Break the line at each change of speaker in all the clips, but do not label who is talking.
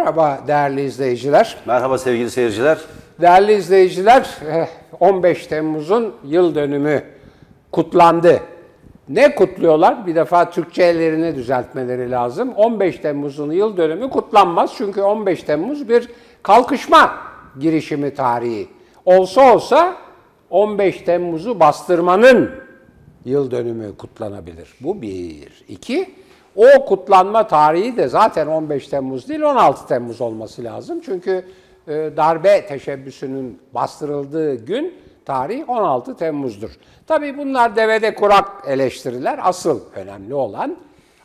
Merhaba değerli izleyiciler.
Merhaba sevgili seyirciler.
Değerli izleyiciler, 15 eh, Temmuz'un yıl dönümü kutlandı. Ne kutluyorlar? Bir defa Türkçe Türkçelerini düzeltmeleri lazım. 15 Temmuz'un yıl dönümü kutlanmaz. Çünkü 15 Temmuz bir kalkışma girişimi tarihi. Olsa olsa 15 Temmuz'u bastırmanın yıl dönümü kutlanabilir. Bu bir. iki. O kutlanma tarihi de zaten 15 Temmuz değil 16 Temmuz olması lazım. Çünkü e, darbe teşebbüsünün bastırıldığı gün tarih 16 Temmuz'dur. Tabii bunlar devede kurak eleştiriler. Asıl önemli olan,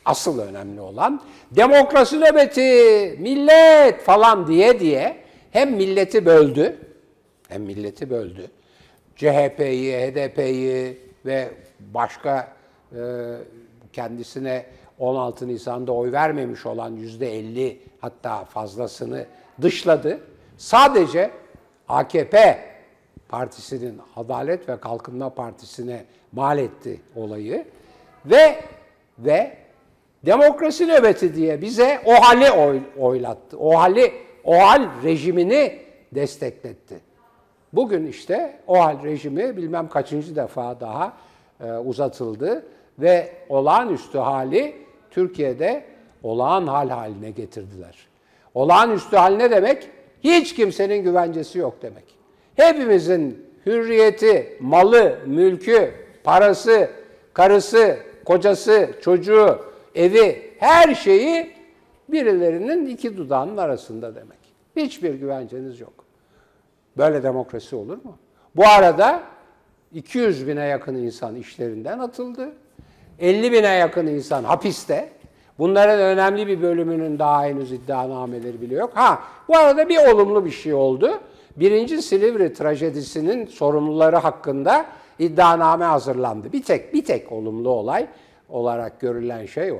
asıl önemli olan demokrasi nöbeti, millet falan diye diye hem milleti böldü, hem milleti böldü. CHP'yi, HDP'yi ve başka e, kendisine 16 Nisan'da oy vermemiş olan %50 hatta fazlasını dışladı. Sadece AKP partisinin Adalet ve Kalkınma Partisi'ne mal etti olayı ve ve demokrasi nöbeti diye bize o hali oy, oylattı. O hali o hal rejimini destekletti. Bugün işte o hal rejimi bilmem kaçıncı defa daha e, uzatıldı ve olağanüstü hali Türkiye'de olağan hal haline getirdiler. Olağanüstü hal ne demek? Hiç kimsenin güvencesi yok demek. Hepimizin hürriyeti, malı, mülkü, parası, karısı, kocası, çocuğu, evi, her şeyi birilerinin iki dudağının arasında demek. Hiçbir güvenceniz yok. Böyle demokrasi olur mu? Bu arada 200 bine yakın insan işlerinden atıldı. 50 bine yakın insan hapiste. Bunların önemli bir bölümünün daha henüz iddianameleri bile yok. Ha, bu arada bir olumlu bir şey oldu. Birinci Silivri trajedisinin sorumluları hakkında iddianame hazırlandı. Bir tek bir tek olumlu olay olarak görülen şey o.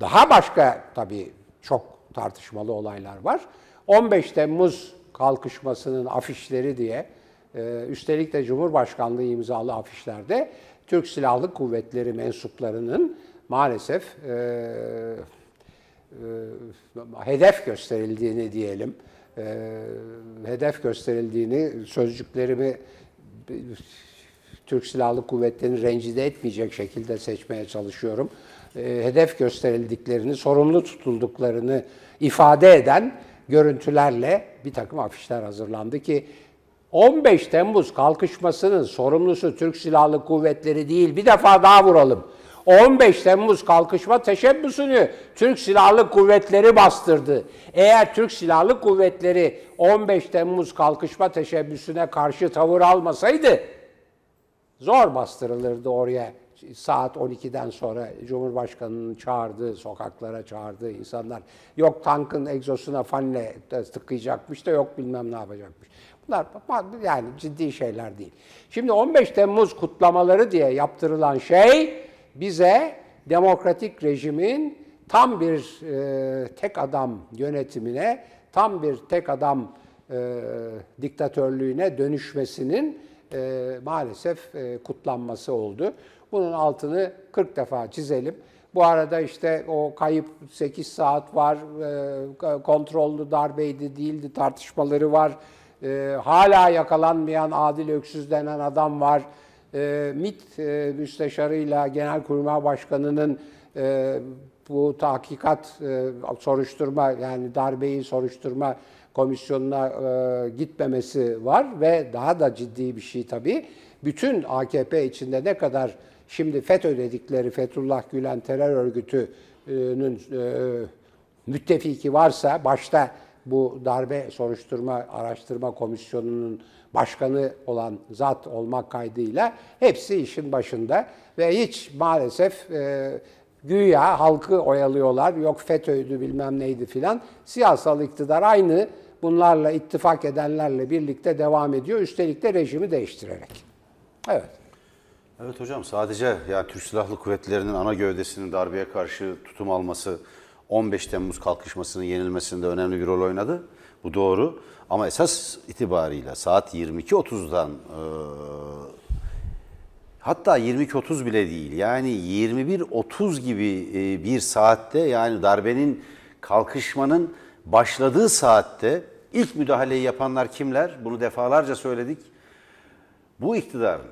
Daha başka tabii çok tartışmalı olaylar var. 15 Temmuz kalkışmasının afişleri diye e, üstelik de Cumhurbaşkanlığı imzalı afişlerde Türk Silahlı Kuvvetleri mensuplarının maalesef e, e, hedef gösterildiğini diyelim, e, hedef gösterildiğini sözcüklerimi Türk Silahlı Kuvvetleri'ni rencide etmeyecek şekilde seçmeye çalışıyorum. E, hedef gösterildiklerini, sorumlu tutulduklarını ifade eden görüntülerle bir takım afişler hazırlandı ki 15 Temmuz kalkışmasının sorumlusu Türk Silahlı Kuvvetleri değil. Bir defa daha vuralım. 15 Temmuz kalkışma teşebbüsünü Türk Silahlı Kuvvetleri bastırdı. Eğer Türk Silahlı Kuvvetleri 15 Temmuz kalkışma teşebbüsüne karşı tavır almasaydı zor bastırılırdı oraya saat 12'den sonra Cumhurbaşkanı'nın çağırdığı, sokaklara çağırdığı insanlar. Yok tankın egzosuna fanle tıkayacakmış da yok bilmem ne yapacakmış. Bunlar yani ciddi şeyler değil. Şimdi 15 Temmuz kutlamaları diye yaptırılan şey bize demokratik rejimin tam bir e, tek adam yönetimine, tam bir tek adam e, diktatörlüğüne dönüşmesinin e, maalesef e, kutlanması oldu. Bunun altını 40 defa çizelim. Bu arada işte o kayıp 8 saat var, e, kontrollü darbeydi değildi tartışmaları var e, hala yakalanmayan Adil Öksüz denen adam var. E, MİT e, müsteşarıyla Genelkurmay Başkanı'nın e, bu tahkikat, e, soruşturma yani darbeyi soruşturma komisyonuna e, gitmemesi var ve daha da ciddi bir şey tabii. Bütün AKP içinde ne kadar şimdi FETÖ dedikleri Fethullah Gülen terör örgütünün e, müttefiki varsa başta bu darbe soruşturma araştırma komisyonunun başkanı olan zat olmak kaydıyla hepsi işin başında ve hiç maalesef e, güya halkı oyalıyorlar. Yok FETÖ'ydü bilmem neydi filan. Siyasal iktidar aynı bunlarla ittifak edenlerle birlikte devam ediyor. Üstelik de rejimi değiştirerek. Evet.
Evet hocam sadece yani Türk Silahlı Kuvvetleri'nin ana gövdesinin darbeye karşı tutum alması 15 Temmuz kalkışmasının yenilmesinde önemli bir rol oynadı. Bu doğru. Ama esas itibarıyla saat 22.30'dan e, hatta 22.30 bile değil yani 21.30 gibi e, bir saatte yani darbenin kalkışmanın başladığı saatte ilk müdahaleyi yapanlar kimler? Bunu defalarca söyledik. Bu iktidarın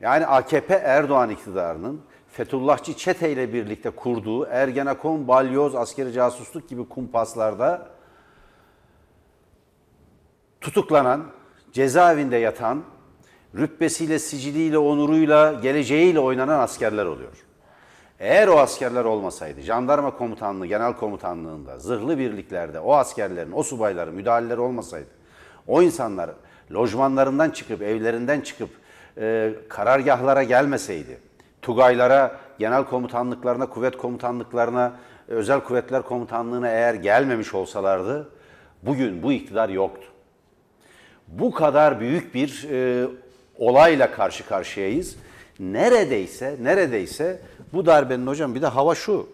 yani AKP Erdoğan iktidarının Fethullahçı çeteyle birlikte kurduğu Ergenekon, Balyoz, askeri casusluk gibi kumpaslarda tutuklanan, cezaevinde yatan, rütbesiyle, siciliyle, onuruyla, geleceğiyle oynanan askerler oluyor. Eğer o askerler olmasaydı, jandarma komutanlığı, genel komutanlığında, zırhlı birliklerde o askerlerin, o subayların müdahaleleri olmasaydı, o insanlar lojmanlarından çıkıp, evlerinden çıkıp e, karargahlara gelmeseydi, Tugaylara, genel komutanlıklarına, kuvvet komutanlıklarına, özel kuvvetler komutanlığına eğer gelmemiş olsalardı bugün bu iktidar yoktu. Bu kadar büyük bir e, olayla karşı karşıyayız. Neredeyse, neredeyse bu darbenin hocam bir de hava şu.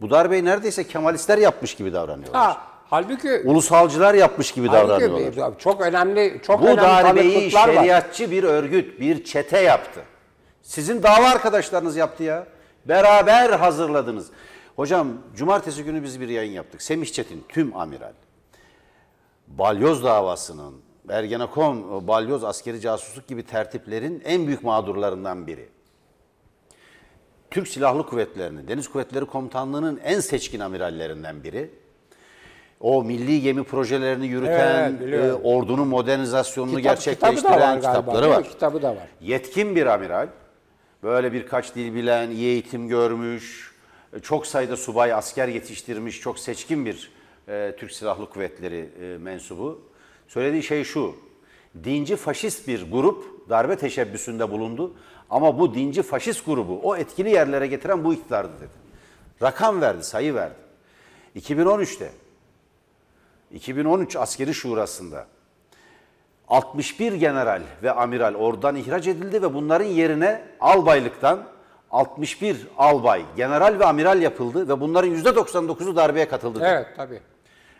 Bu darbeyi neredeyse Kemalistler yapmış gibi davranıyorlar. Ha, halbuki ulusalcılar yapmış gibi halbuki, davranıyorlar. Çok önemli, çok bu önemli darbeyi şeriatçı var. bir örgüt, bir çete yaptı. Sizin dava arkadaşlarınız yaptı ya. Beraber hazırladınız. Hocam cumartesi günü biz bir yayın yaptık. Semih Çetin tüm amiral. Balyoz davasının Ergenekon, e, Balyoz, askeri casusluk gibi tertiplerin en büyük mağdurlarından biri. Türk Silahlı Kuvvetleri'nin, Deniz Kuvvetleri Komutanlığı'nın en seçkin amirallerinden biri. O milli gemi projelerini yürüten, evet, e, ordunun modernizasyonunu Kitap, gerçekleştiren kitabı var kitapları galiba, var. Kitabı da var. Yetkin bir amiral böyle birkaç dil bilen, iyi eğitim görmüş, e, çok sayıda subay asker yetiştirmiş, çok seçkin bir e, Türk Silahlı Kuvvetleri e, mensubu. Söylediği şey şu, dinci faşist bir grup darbe teşebbüsünde bulundu ama bu dinci faşist grubu o etkili yerlere getiren bu iktidardı dedi. Rakam verdi, sayı verdi. 2013'te, 2013 Askeri Şurası'nda 61 general ve amiral oradan ihraç edildi ve bunların yerine albaylıktan 61 albay, general ve amiral yapıldı ve bunların %99'u darbeye katıldı. Evet tabii.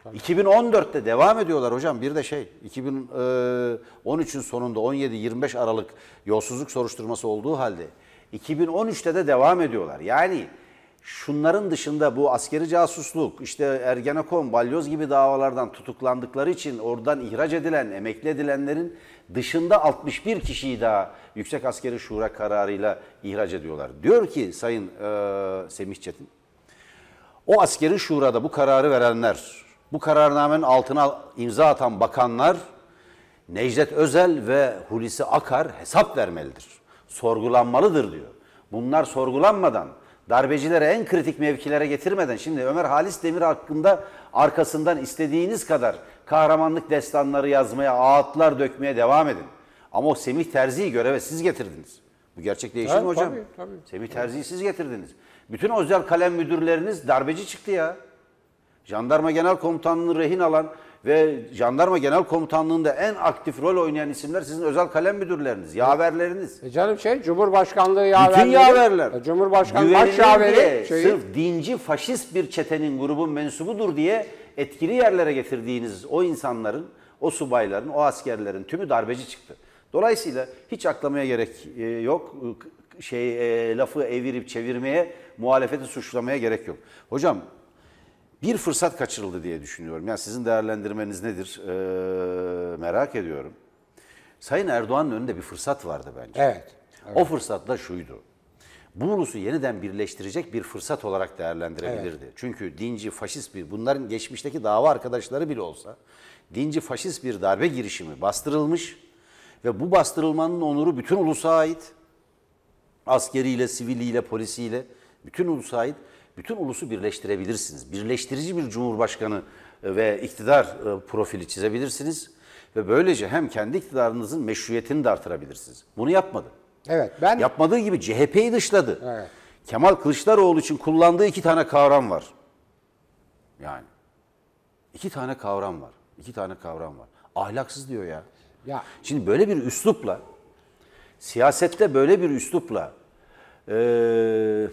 tabii. 2014'te devam ediyorlar hocam bir de şey 2013'ün e, sonunda 17-25 Aralık yolsuzluk soruşturması olduğu halde 2013'te de devam ediyorlar. Yani şunların dışında bu askeri casusluk, işte Ergenekon, Balyoz gibi davalardan tutuklandıkları için oradan ihraç edilen, emekli edilenlerin dışında 61 kişiyi daha Yüksek Askeri Şura kararıyla ihraç ediyorlar. Diyor ki Sayın e, Semih Çetin, o askeri şurada bu kararı verenler, bu kararnamenin altına imza atan bakanlar Necdet Özel ve Hulusi Akar hesap vermelidir. Sorgulanmalıdır diyor. Bunlar sorgulanmadan darbecilere en kritik mevkilere getirmeden şimdi Ömer Halis Demir hakkında arkasından istediğiniz kadar kahramanlık destanları yazmaya, ağıtlar dökmeye devam edin. Ama o Semih Terzi'yi göreve siz getirdiniz. Bu gerçek değişir evet, mi hocam? Tabii, tabii. Semih Terzi'yi siz getirdiniz. Bütün özel kalem müdürleriniz darbeci çıktı ya. Jandarma Genel Komutanlığı rehin alan ve Jandarma Genel Komutanlığı'nda en aktif rol oynayan isimler sizin özel kalem müdürleriniz, yaverleriniz. E canım şey Cumhurbaşkanlığı yaverleri. Bütün yaverler. E, Cumhurbaşkanlığı baş yaveri. Şeyi... Sırf dinci faşist bir çetenin grubun mensubudur diye etkili yerlere getirdiğiniz o insanların, o subayların, o askerlerin tümü darbeci çıktı. Dolayısıyla hiç aklamaya gerek e, yok. Şey, e, lafı evirip çevirmeye, muhalefeti suçlamaya gerek yok. Hocam bir fırsat kaçırıldı diye düşünüyorum. Yani sizin değerlendirmeniz nedir e, merak ediyorum. Sayın Erdoğan'ın önünde bir fırsat vardı bence.
Evet. evet. O
fırsat da şuydu. Bu ulusu yeniden birleştirecek bir fırsat olarak değerlendirebilirdi. Evet. Çünkü dinci, faşist bir, bunların geçmişteki dava arkadaşları bile olsa, dinci, faşist bir darbe girişimi bastırılmış ve bu bastırılmanın onuru bütün ulusa ait. Askeriyle, siviliyle, polisiyle, bütün ulusa ait bütün ulusu birleştirebilirsiniz. Birleştirici bir cumhurbaşkanı e, ve iktidar e, profili çizebilirsiniz ve böylece hem kendi iktidarınızın meşruiyetini de artırabilirsiniz. Bunu yapmadı. Evet, ben yapmadığı gibi CHP'yi dışladı. Evet. Kemal Kılıçdaroğlu için kullandığı iki tane kavram var. Yani iki tane kavram var. İki tane kavram var. Ahlaksız diyor ya. Ya şimdi böyle bir üslupla siyasette böyle bir üslupla ee,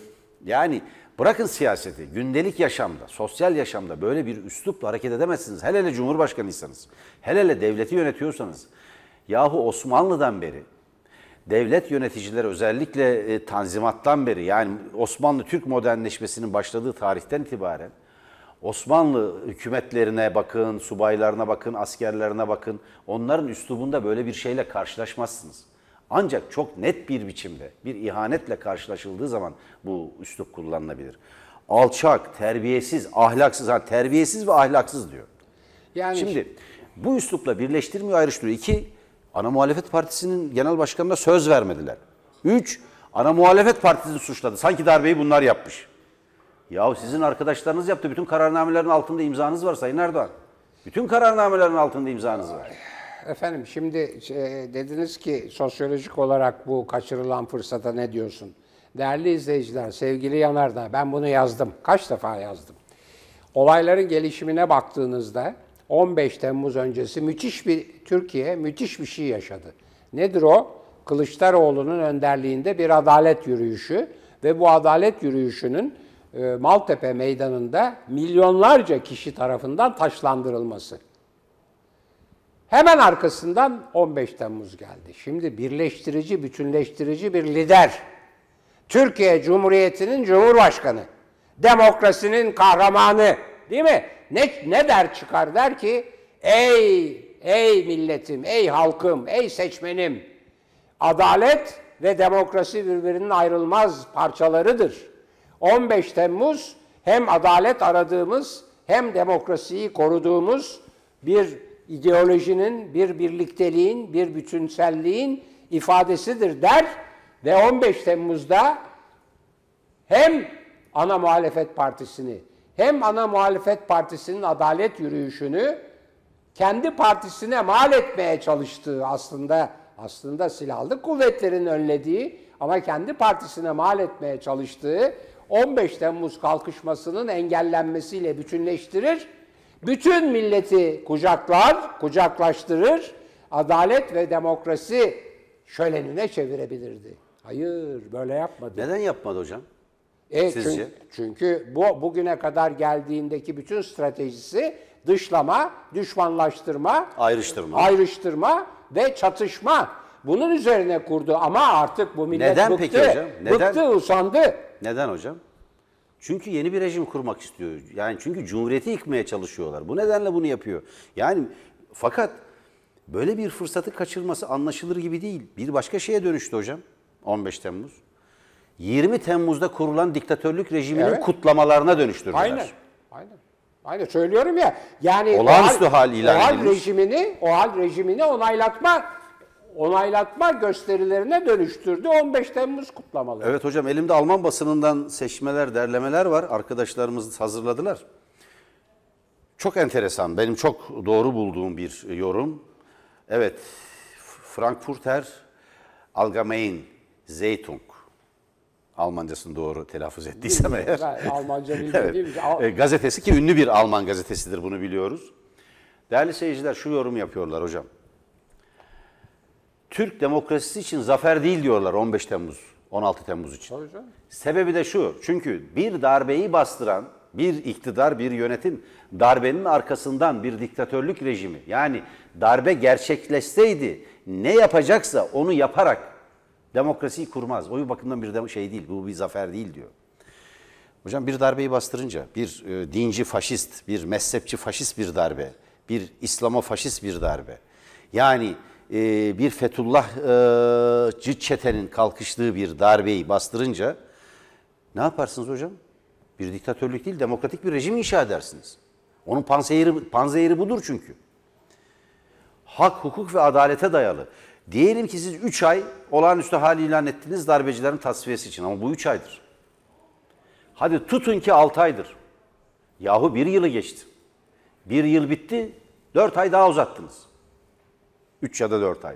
yani Bırakın siyaseti, gündelik yaşamda, sosyal yaşamda böyle bir üslupla hareket edemezsiniz. Hele hele cumhurbaşkanıysanız, hele hele devleti yönetiyorsanız. Yahu Osmanlı'dan beri devlet yöneticileri özellikle e, Tanzimat'tan beri yani Osmanlı-Türk modernleşmesinin başladığı tarihten itibaren Osmanlı hükümetlerine bakın, subaylarına bakın, askerlerine bakın. Onların üslubunda böyle bir şeyle karşılaşmazsınız. Ancak çok net bir biçimde bir ihanetle karşılaşıldığı zaman bu üslup kullanılabilir. Alçak, terbiyesiz, ahlaksız, ha, terbiyesiz ve ahlaksız diyor. Yani Şimdi bu üslupla birleştirmiyor, ayrıştırıyor. İki, ana muhalefet partisinin genel başkanına söz vermediler. Üç, ana muhalefet partisini suçladı. Sanki darbeyi bunlar yapmış. Yahu sizin arkadaşlarınız yaptı. Bütün kararnamelerin altında imzanız var Sayın Erdoğan. Bütün kararnamelerin altında imzanız var.
Efendim şimdi e, dediniz ki sosyolojik olarak bu kaçırılan fırsata ne diyorsun? Değerli izleyiciler, sevgili Yanardağ, ben bunu yazdım. Kaç defa yazdım? Olayların gelişimine baktığınızda 15 Temmuz öncesi müthiş bir Türkiye müthiş bir şey yaşadı. Nedir o? Kılıçdaroğlu'nun önderliğinde bir adalet yürüyüşü ve bu adalet yürüyüşünün e, Maltepe Meydanı'nda milyonlarca kişi tarafından taşlandırılması. Hemen arkasından 15 Temmuz geldi. Şimdi birleştirici, bütünleştirici bir lider. Türkiye Cumhuriyeti'nin Cumhurbaşkanı. Demokrasinin kahramanı. Değil mi? Ne, ne der çıkar? Der ki ey ey milletim, ey halkım, ey seçmenim. Adalet ve demokrasi birbirinin ayrılmaz parçalarıdır. 15 Temmuz hem adalet aradığımız hem demokrasiyi koruduğumuz bir ideolojinin bir birlikteliğin, bir bütünselliğin ifadesidir der ve 15 Temmuz'da hem ana muhalefet partisini hem ana muhalefet partisinin adalet yürüyüşünü kendi partisine mal etmeye çalıştığı aslında aslında silahlı kuvvetlerin önlediği ama kendi partisine mal etmeye çalıştığı 15 Temmuz kalkışmasının engellenmesiyle bütünleştirir bütün milleti kucaklar, kucaklaştırır, adalet ve demokrasi şölenine çevirebilirdi. Hayır, böyle yapmadı.
Neden yapmadı hocam?
E, Sizce? Çünkü, çünkü bu bugüne kadar geldiğindeki bütün stratejisi dışlama, düşmanlaştırma,
ayrıştırma,
ayrıştırma ve çatışma. Bunun üzerine kurdu ama artık bu millet Neden bıktı. Peki hocam? Neden?
Bıktı, usandı. Neden hocam? Çünkü yeni bir rejim kurmak istiyor. Yani çünkü cumhuriyeti yıkmaya çalışıyorlar. Bu nedenle bunu yapıyor. Yani fakat böyle bir fırsatı kaçırması anlaşılır gibi değil. Bir başka şeye dönüştü hocam 15 Temmuz. 20 Temmuz'da kurulan diktatörlük rejiminin evet. kutlamalarına dönüştürdüler. Aynen.
Aynen. Aynen söylüyorum ya. Yani olağanüstü hal, hal ilan o hal edilmiş. rejimini, o hal rejimini onaylatma onaylatma gösterilerine dönüştürdü 15 Temmuz kutlamaları.
Evet hocam elimde Alman basınından seçmeler, derlemeler var. Arkadaşlarımız hazırladılar. Çok enteresan, benim çok doğru bulduğum bir yorum. Evet, Frankfurter Allgemein Zeitung. Almancasını doğru telaffuz ettiysem eğer. Ben Almanca bilmiyorum evet. değil mi? Al e, gazetesi ki ünlü bir Alman gazetesidir bunu biliyoruz. Değerli seyirciler şu yorum yapıyorlar hocam. Türk demokrasisi için zafer değil diyorlar 15 Temmuz, 16 Temmuz için. Tabii canım. Sebebi de şu. Çünkü bir darbeyi bastıran bir iktidar, bir yönetim darbenin arkasından bir diktatörlük rejimi. Yani darbe gerçekleşseydi ne yapacaksa onu yaparak demokrasiyi kurmaz. O bir bakımdan bir şey değil, bu bir zafer değil diyor. Hocam bir darbeyi bastırınca bir e, dinci faşist, bir mezhepçi faşist bir darbe, bir İslamo faşist bir darbe. Yani e, bir Fethullahçı e, çetenin kalkıştığı bir darbeyi bastırınca ne yaparsınız hocam? Bir diktatörlük değil, demokratik bir rejim inşa edersiniz. Onun panzehiri, panzehiri budur çünkü. Hak, hukuk ve adalete dayalı. Diyelim ki siz 3 ay olağanüstü hal ilan ettiniz darbecilerin tasfiyesi için ama bu 3 aydır. Hadi tutun ki 6 aydır. Yahu bir yılı geçti. Bir yıl bitti, 4 ay daha uzattınız. 3 ya da 4 ay.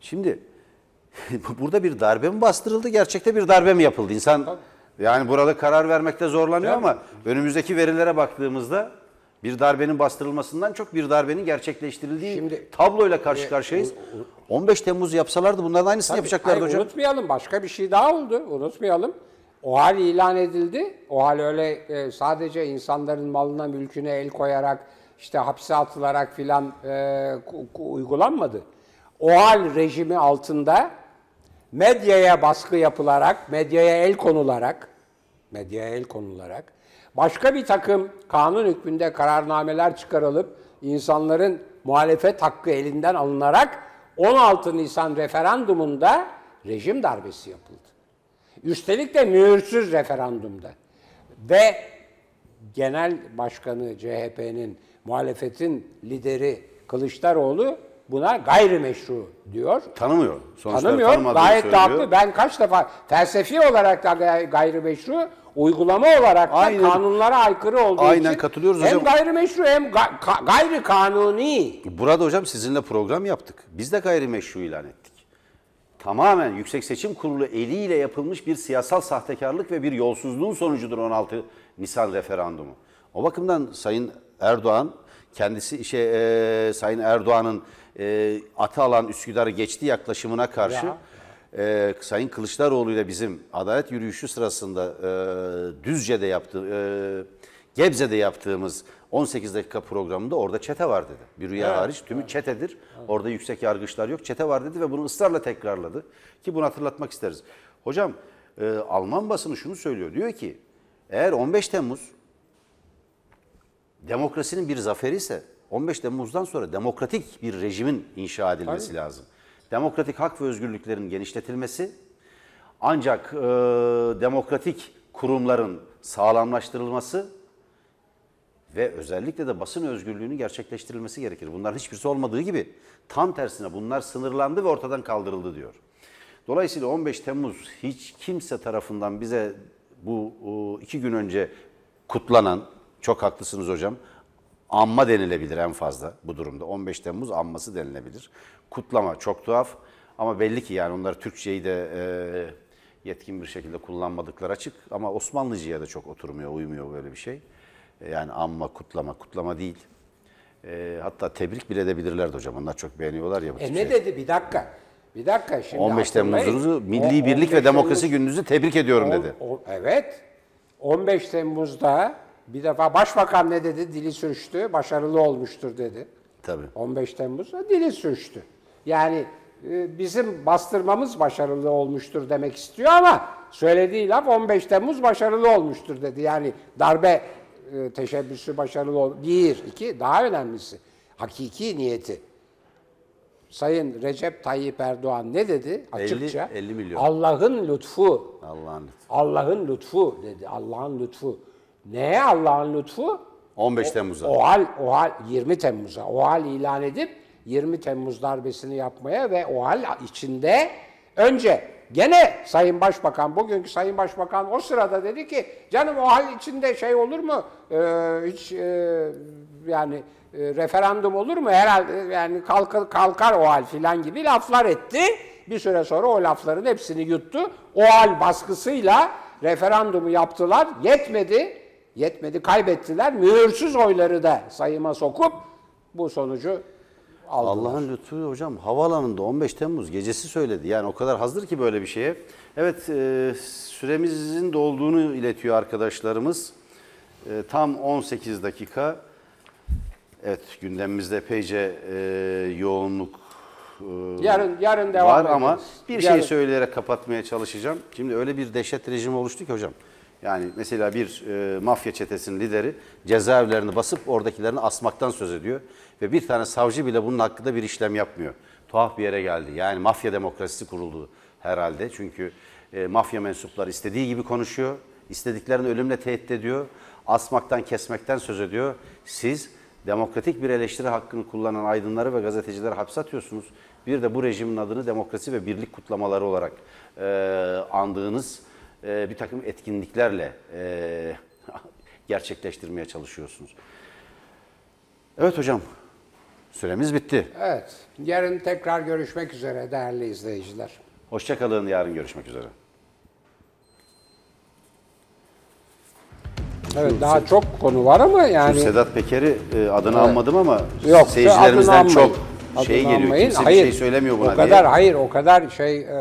Şimdi burada bir darbe mi bastırıldı, gerçekte bir darbe mi yapıldı? İnsan yani burada karar vermekte zorlanıyor ama önümüzdeki verilere baktığımızda bir darbenin bastırılmasından çok bir darbenin gerçekleştirildiği Şimdi, tabloyla karşı e, karşıyayız. 15 Temmuz yapsalardı bunların aynısını tabii, yapacaklardı hayır, hocam.
Unutmayalım başka bir şey daha oldu. Unutmayalım. O hal ilan edildi. O hal öyle e, sadece insanların malına mülküne el koyarak işte hapse atılarak filan e, uygulanmadı. OAL rejimi altında medyaya baskı yapılarak, medyaya el konularak, medyaya el konularak başka bir takım kanun hükmünde kararnameler çıkarılıp insanların muhalefet hakkı elinden alınarak 16 Nisan referandumunda rejim darbesi yapıldı. Üstelik de mühürsüz referandumda. Ve genel başkanı CHP'nin muhalefetin lideri Kılıçdaroğlu buna gayrimeşru diyor. Tanımıyor. Sonuçta Tanımıyor. Gayet de haklı. Ben kaç defa felsefi olarak da gayrimeşru, uygulama olarak da aynen, kanunlara aykırı olduğu aynen için. Aynen katılıyoruz hem hocam.
Hem gayrimeşru hem gayri kanuni. Burada hocam sizinle program yaptık. Biz de gayrimeşru ilan ettik. Tamamen Yüksek Seçim Kurulu eliyle yapılmış bir siyasal sahtekarlık ve bir yolsuzluğun sonucudur 16 Nisan referandumu. O bakımdan Sayın Erdoğan kendisi şey, e, Sayın Erdoğan'ın e, atı alan Üsküdar'ı geçti yaklaşımına karşı e, Sayın Kılıçdaroğlu ile bizim adalet yürüyüşü sırasında e, Düzce'de yaptığı, e, Gebze'de yaptığımız 18 dakika programında orada çete var dedi. Bir rüya evet, hariç tümü evet. çetedir. Orada yüksek yargıçlar yok. Çete var dedi ve bunu ısrarla tekrarladı. Ki bunu hatırlatmak isteriz. Hocam e, Alman basını şunu söylüyor. Diyor ki eğer 15 Temmuz demokrasinin bir zaferi ise 15 Temmuz'dan sonra demokratik bir rejimin inşa edilmesi Tabii. lazım. Demokratik hak ve özgürlüklerin genişletilmesi ancak e, demokratik kurumların sağlamlaştırılması ve özellikle de basın özgürlüğünü gerçekleştirilmesi gerekir. Bunlar hiçbirisi şey olmadığı gibi tam tersine bunlar sınırlandı ve ortadan kaldırıldı diyor. Dolayısıyla 15 Temmuz hiç kimse tarafından bize bu iki gün önce kutlanan çok haklısınız hocam. Anma denilebilir en fazla bu durumda. 15 Temmuz anması denilebilir. Kutlama çok tuhaf ama belli ki yani onlar Türkçeyi de e, yetkin bir şekilde kullanmadıkları açık. Ama Osmanlıcıya da çok oturmuyor, uymuyor böyle bir şey. E, yani anma, kutlama, kutlama değil. E, hatta tebrik bile edebilirlerdi hocam. Onlar çok beğeniyorlar ya bu E ne şey.
dedi bir dakika. Bir dakika şimdi 15 Temmuz'unuzu Milli Birlik ve Demokrasi Temmuz,
Gününüzü tebrik ediyorum on, dedi.
O, evet. 15 Temmuz'da bir defa başbakan ne dedi? Dili sürçtü, başarılı olmuştur dedi. Tabii. 15 Temmuz'da e, dili sürçtü. Yani e, bizim bastırmamız başarılı olmuştur demek istiyor ama söylediği laf 15 Temmuz başarılı olmuştur dedi. Yani darbe e, teşebbüsü başarılı ol. Bir, iki daha önemlisi hakiki niyeti. Sayın Recep Tayyip Erdoğan ne dedi açıkça? 50, 50 milyon. Allah'ın lütfu. Allah'ın lütfu. Allah'ın lütfu dedi. Allah'ın lütfu. Neye Allah'ın lütfu? 15 Temmuz'a. O hal, o hal 20 Temmuz'a. O hal ilan edip 20 Temmuz darbesini yapmaya ve o hal içinde önce gene Sayın Başbakan, bugünkü Sayın Başbakan o sırada dedi ki canım o hal içinde şey olur mu? Ee, hiç e, yani e, referandum olur mu? Herhalde yani kalkar, kalkar o hal filan gibi laflar etti. Bir süre sonra o lafların hepsini yuttu. O hal baskısıyla referandumu yaptılar. Yetmedi. Yetmedi kaybettiler. Mühürsüz oyları da sayıma sokup bu sonucu
aldılar. Allah'ın lütfu hocam havaalanında 15 Temmuz gecesi söyledi. Yani o kadar hazır ki böyle bir şeye. Evet e, süremizin dolduğunu iletiyor arkadaşlarımız. E, tam 18 dakika. Evet gündemimizde epeyce e, yoğunluk yarın yarın devam var ama bir şey yarın. şey söyleyerek kapatmaya çalışacağım. Şimdi öyle bir dehşet rejimi oluştu ki hocam. Yani mesela bir e, mafya çetesinin lideri cezaevlerini basıp oradakilerini asmaktan söz ediyor. Ve bir tane savcı bile bunun hakkında bir işlem yapmıyor. Tuhaf bir yere geldi. Yani mafya demokrasisi kuruldu herhalde. Çünkü e, mafya mensupları istediği gibi konuşuyor. İstediklerini ölümle tehdit ediyor. Asmaktan, kesmekten söz ediyor. Siz demokratik bir eleştiri hakkını kullanan aydınları ve gazetecileri hapse atıyorsunuz. Bir de bu rejimin adını demokrasi ve birlik kutlamaları olarak e, andığınız e, bir takım etkinliklerle e, gerçekleştirmeye çalışıyorsunuz. Evet hocam, süremiz bitti.
Evet, yarın tekrar görüşmek üzere değerli izleyiciler.
Hoşçakalın, yarın görüşmek üzere.
Evet Şu, daha çok konu var ama yani. Şu
Sedat Peker'i e, adını evet. almadım ama Yok, seyircilerimizden çok şey geliyor. Kimse Hayır, bir şey söylemiyor buna o kadar, diye.
Hayır o kadar şey... E,